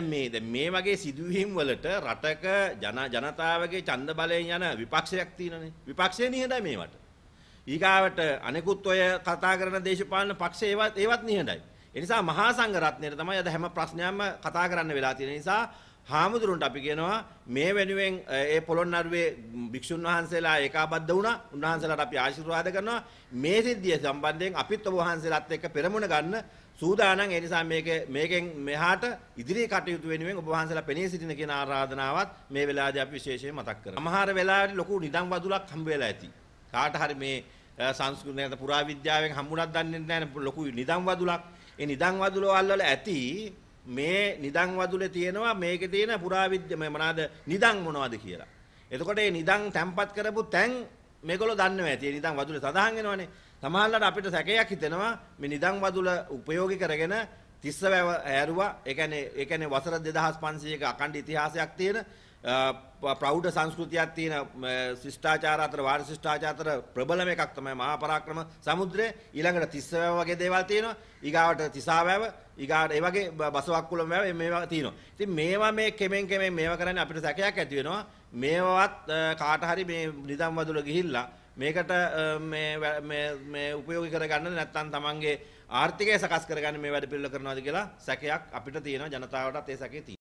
මේ මේ වගේ සිදුවීම් වලට රටක ජන ජනතාවගේ ඡන්ද බලයෙන් යන විපක්ෂයක් තියෙනනේ. විපක්ෂය නිහඬයි මේවට. ඊගාවට අනෙකුත් ඔය කතා කරන දේශපාලන පක්ෂ ඒවත් ඒවත් නිහඬයි. ඒ නිසා මහා සංඝ රත්නයේ තමයි අද හැම ප්‍රශ්නයක්ම කතා කරන්න වෙලා තියෙන නිසා හාමුදුරන්ට අපි කියනවා මේ වෙනුවෙන් ඒ පොළොන්නරුවේ භික්ෂුන් වහන්සේලා ඒකාබද්ධ වුණා. උන්වහන්සේලාට අපි ආශිර්වාද කරනවා. මේ සිද්ධිය සම්බන්ධයෙන් අපිත් ඔබ වහන්සේලාත් එක්ක පෙරමුණ ගන්න සූදානම්. ඒ නිසා මේක මේකෙන් මෙහාට ඉදිරි කටයුතු වෙනුවෙන් ඔබ වහන්සේලා පෙනී සිටින කියන ආරාධනාවත් මේ වෙලාවේදී අපි විශේෂයෙන් මතක් කරනවා. සමහර වෙලාවට ලොකු නිදන් වදුලක් හම්බ වෙලා ඇති. කාට හරි මේ සංස්කෘත පුරා විද්‍යාවෙන් හම්බුණක් දන්නේ නැහැ ලොකු නිදන් වදුලක්. ඒ නිදන් වදුල වල ඇති මේ නිදන් වදුලේ තියෙනවා මේකේ තියෙන පුරාවිද්‍ය මේ මොනවාද නිදන් මොනවාද කියලා. එතකොට මේ නිදන් තැම්පත් කරපු තැන් මේගොල්ලෝ දන්නව ඇති. ඒ නිදන් වදුල සඳහන් වෙනවනේ. සමහරවිට අපිට සැකයක් හිතෙනවා මේ නිදන් වදුල උපයෝගී කරගෙන තිස්සවැව ඇරුවා. ඒ කියන්නේ ඒ කියන්නේ වසර 2500ක අඛණ්ඩ ඉතිහාසයක් තියෙන ප්‍රෞඩ සංස්කෘතියක් තියෙන ශිෂ්ටාචාර අතර වාර ශිෂ්ටාචාර අතර ප්‍රබලම එකක් තමයි මහා පරාක්‍රම සමුද්‍රය ඊළඟට තිස්සවැව වගේ දේවල් තියෙනවා ඊගාවට තිසාවැව ඊගාට ඒ වගේ බසවක්කුලම වැව මේවා තියෙනවා ඉතින් මේවා මේ කෙමෙන් කෙමෙන් මේවා කරන්නේ අපිට සැකයක් ඇති වෙනවා මේවවත් කාට හරි මේ නිදම් වදුල ගිහිල්ලා මේකට මේ උපයෝග කරගන්න නැත්තන් තමන්ගේ ආර්ථිකය සකස් කරගන්න මේ වැඩ පිල්ල කරනවාද කියලා සැකයක් අපිට තියෙන ජනතාවටත් ඒ සැකේ තියෙනවා